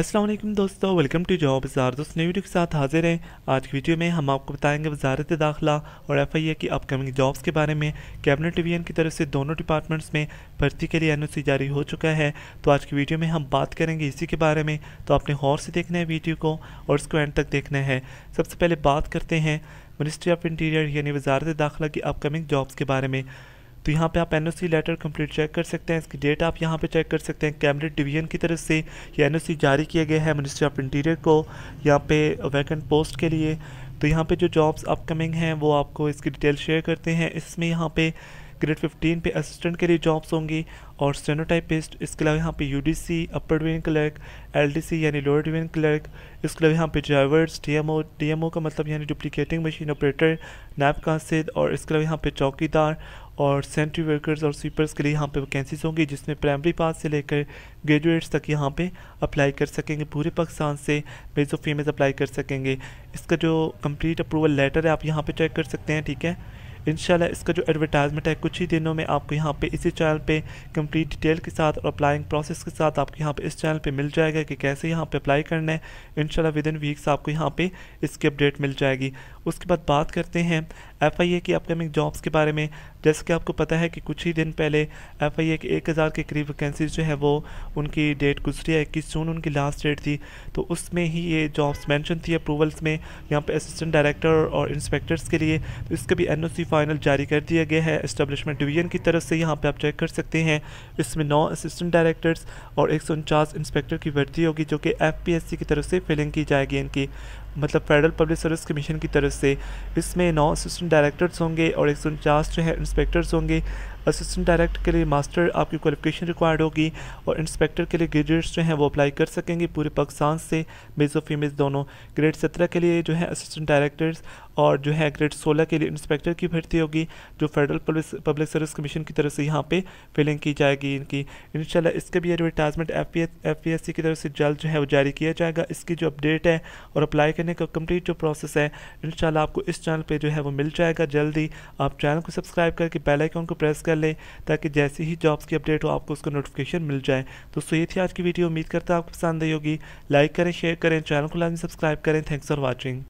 असलम दोस्तों welcome to job बाजार दोस्त नई वीडियो के साथ हाजिर हैं आज की वीडियो में हम आपको बताएंगे वजारत दाखिला और एफ आई ए की अपकमिंग जॉब्स के बारे में कैबिनेट डिवीजन की तरफ से दोनों डिपार्टमेंट्स में भर्ती के लिए एन जारी हो चुका है तो आज की वीडियो में हम बात करेंगे इसी के बारे में तो आपने गौर से देखना है वीडियो को और इसको एंड तक देखना है सबसे पहले बात करते हैं मिनिस्ट्री ऑफ इंटीरियर यानी वजारत दाखिला की अपकमिंग जॉब्स के बारे में तो यहाँ पे आप एन लेटर कंप्लीट चेक कर सकते हैं इसकी डेट आप यहाँ पे चेक कर सकते हैं कैबिनेट डिवीजन की तरफ से ये एन जारी किया गया है मिनिस्ट्री ऑफ इंटीरियर को यहाँ पे वैकेंट पोस्ट के लिए तो यहाँ पे जो जॉब्स अपकमिंग हैं वो आपको इसकी डिटेल शेयर करते हैं इसमें यहाँ पे ग्रेड 15 पे असिस्टेंट के लिए जॉब्स होंगी और स्टेनोटाइपिस्ट इसके अलावा यहाँ पे UDC upper division clerk LDC यानी लोअर डिवीजन क्लर्क इसके अलावा यहाँ पे ड्राइवर्स डीएमओ डीएमओ का मतलब यानी डुप्लीकेटिंग मशीन ऑपरेटर नैप कासिद और इसके अलावा यहाँ पे चौकीदार और सेंट्री वर्कर्स और स्वीपर्स के लिए यहाँ पे वैकेंसीज होंगी जिसमें प्राइमरी पास से लेकर ग्रेजुएट्स तक यहाँ पे अप्लाई कर सकेंगे पूरे पाकिस्तान से मेज ऑफ फीमेल्स अप्लाई कर सकेंगे इसका जो कंप्लीट अप्रूवल लेटर है आप यहाँ पे चेक कर सकते हैं ठीक है इन इसका जो एडवर्टाइजमेंट है कुछ ही दिनों में आपको यहाँ पे इसी चैनल पे कंप्लीट डिटेल के साथ और अप्लाइंग प्रोसेस के साथ आपको यहाँ पे इस चैनल पे मिल जाएगा कि कैसे यहाँ पे अप्लाई करना है इन विद इन वीक्स आपको यहाँ पे इसकी अपडेट मिल जाएगी उसके बाद बात करते हैं एफ आई ए की अपकमिंग जॉब्स के बारे में जैसे कि आपको पता है कि कुछ ही दिन पहले एफ आई ए के एक हज़ार के करीब वैकेंसीज जो है वो उनकी डेट गुजरी है इक्कीस जून उनकी लास्ट डेट थी तो उसमें ही ये जॉब्स मैंशन थी अप्रूवल्स में यहाँ पे असिस्टेंट डायरेक्टर और इंस्पेक्टर्स के लिए तो इसका भी एन ओ सी फाइनल जारी कर दिया गया है इस्टबलिशमेंट डिवीजन की तरफ से यहाँ पे आप चेक कर सकते हैं इसमें नौ असिस्टेंट डायरेक्टर्स और एक इंस्पेक्टर की भर्ती होगी जो कि एफ की तरफ से फिलिंग की जाएगी इनकी मतलब फेडरल पब्लिक सर्विस कमीशन की तरफ से इसमें नौ असिस्टेंट डायरेक्टर्स होंगे और एक सौ उनचास जो है इंस्पेक्टर्स होंगे असिस्टेंट डायरेक्टर के लिए मास्टर आपकी क्वालिफिकेशन रिक्वायर्ड होगी और इंस्पेक्टर के लिए ग्रेजुएट्स जो हैं वो अप्लाई कर सकेंगे पूरे पाकिस्तान से मेज और फीमेज दोनों ग्रेड सत्रह के लिए जो है असिस्टेंट डायरेक्टर्स और जो है ग्रेड सोलह के लिए इंस्पेक्टर की भर्ती होगी जो फेडरल पब्लिक सर्विस कमीशन की तरफ से यहाँ पे फिलिंग की जाएगी इनकी इन इसके भी advertisement F P S C की तरफ से जल्द जो है वो जारी किया जाएगा इसकी जो अपडेट है और अप्लाई करने का कंप्लीट जो प्रोसेस है इन आपको इस चैनल पर जो है वो मिल जाएगा जल्दी आप चैनल को सब्सक्राइब करके बेल आइकन को प्रेस कर लें ताकि जैसे ही जॉब्स की अपडेट हो आपको उसका नोटिफिकेशन मिल जाए दोस्तों ये थी आज की वीडियो उम्मीद करता है आपको पसंद आई होगी लाइक करें शेयर करें चैनल को लाजमी सब्सक्राइब करें थैंक्स फॉर वॉचिंग